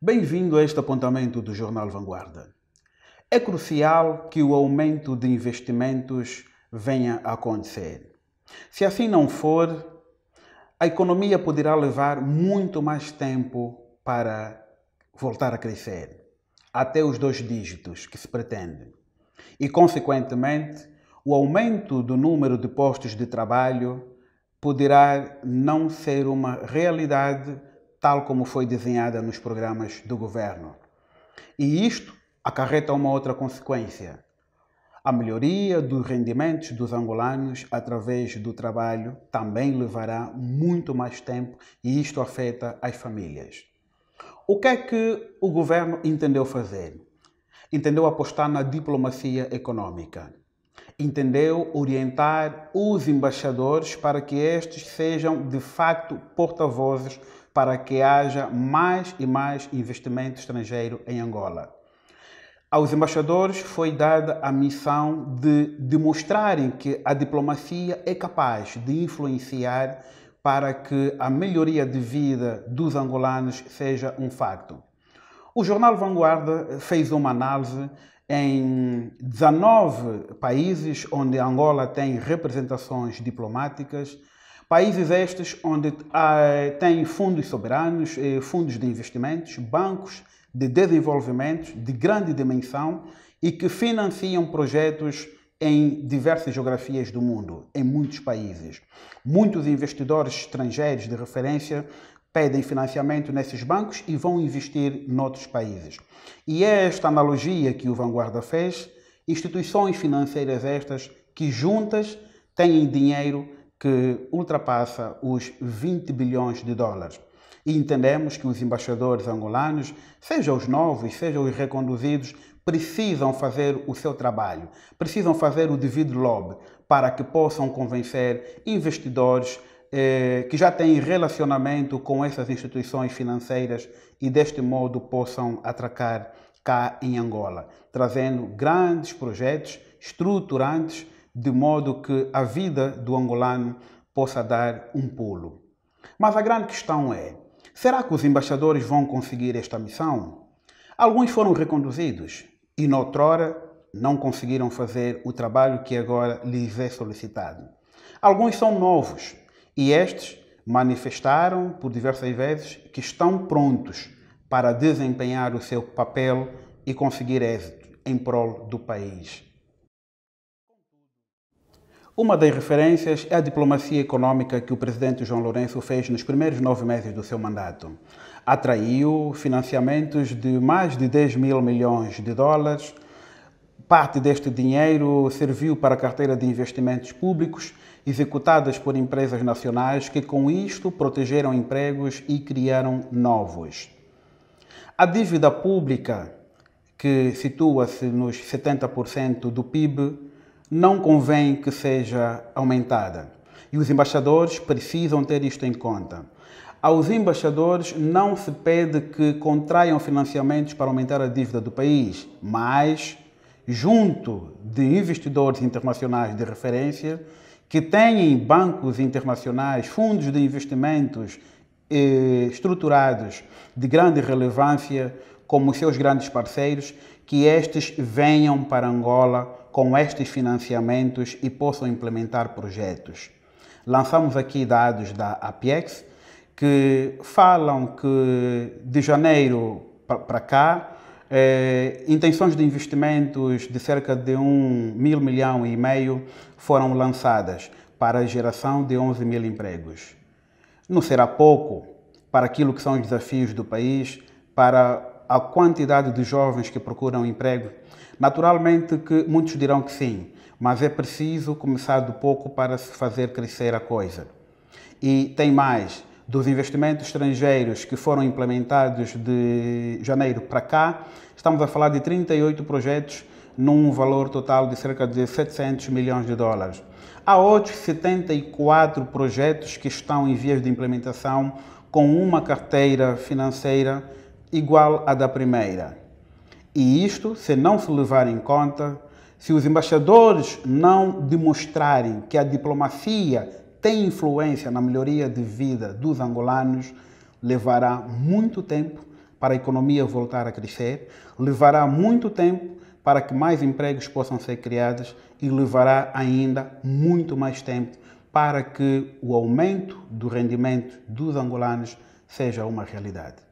Bem-vindo a este apontamento do Jornal Vanguarda. É crucial que o aumento de investimentos venha a acontecer. Se assim não for, a economia poderá levar muito mais tempo para voltar a crescer, até os dois dígitos que se pretende. E, consequentemente, o aumento do número de postos de trabalho poderá não ser uma realidade tal como foi desenhada nos programas do governo. E isto acarreta uma outra consequência: a melhoria dos rendimentos dos angolanos através do trabalho também levará muito mais tempo e isto afeta as famílias. O que é que o governo entendeu fazer? Entendeu apostar na diplomacia econômica. Entendeu orientar os embaixadores para que estes sejam de facto porta-vozes para que haja mais e mais investimento estrangeiro em Angola. Aos embaixadores foi dada a missão de demonstrarem que a diplomacia é capaz de influenciar para que a melhoria de vida dos angolanos seja um facto. O jornal Vanguarda fez uma análise em 19 países onde Angola tem representações diplomáticas Países estes onde eh, têm fundos soberanos, eh, fundos de investimentos, bancos de desenvolvimento de grande dimensão e que financiam projetos em diversas geografias do mundo, em muitos países. Muitos investidores estrangeiros de referência pedem financiamento nesses bancos e vão investir noutros países. E é esta analogia que o Vanguarda fez, instituições financeiras estas que juntas têm dinheiro que ultrapassa os 20 bilhões de dólares. E entendemos que os embaixadores angolanos, sejam os novos, sejam os reconduzidos, precisam fazer o seu trabalho, precisam fazer o devido lobby para que possam convencer investidores eh, que já têm relacionamento com essas instituições financeiras e deste modo possam atracar cá em Angola, trazendo grandes projetos estruturantes de modo que a vida do angolano possa dar um pulo. Mas a grande questão é: será que os embaixadores vão conseguir esta missão? Alguns foram reconduzidos e, noutrora, não conseguiram fazer o trabalho que agora lhes é solicitado. Alguns são novos e estes manifestaram por diversas vezes que estão prontos para desempenhar o seu papel e conseguir êxito em prol do país. Uma das referências é a diplomacia econômica que o presidente João Lourenço fez nos primeiros nove meses do seu mandato. Atraiu financiamentos de mais de 10 mil milhões de dólares. Parte deste dinheiro serviu para a carteira de investimentos públicos executadas por empresas nacionais que, com isto, protegeram empregos e criaram novos. A dívida pública, que situa-se nos 70% do PIB, não convém que seja aumentada. E os embaixadores precisam ter isto em conta. Aos embaixadores não se pede que contraiam financiamentos para aumentar a dívida do país, mas, junto de investidores internacionais de referência, que têm bancos internacionais, fundos de investimentos eh, estruturados de grande relevância, como seus grandes parceiros, que estes venham para Angola com estes financiamentos e possam implementar projetos. Lançamos aqui dados da APEX que falam que de janeiro para cá, eh, intenções de investimentos de cerca de um mil milhão e meio foram lançadas para a geração de 11 mil empregos. Não será pouco para aquilo que são os desafios do país para a quantidade de jovens que procuram emprego? Naturalmente que muitos dirão que sim, mas é preciso começar do pouco para se fazer crescer a coisa. E tem mais, dos investimentos estrangeiros que foram implementados de janeiro para cá, estamos a falar de 38 projetos num valor total de cerca de 700 milhões de dólares. Há outros 74 projetos que estão em vias de implementação com uma carteira financeira igual à da primeira. E isto se não se levar em conta, se os embaixadores não demonstrarem que a diplomacia tem influência na melhoria de vida dos angolanos, levará muito tempo para a economia voltar a crescer, levará muito tempo para que mais empregos possam ser criados e levará ainda muito mais tempo para que o aumento do rendimento dos angolanos seja uma realidade.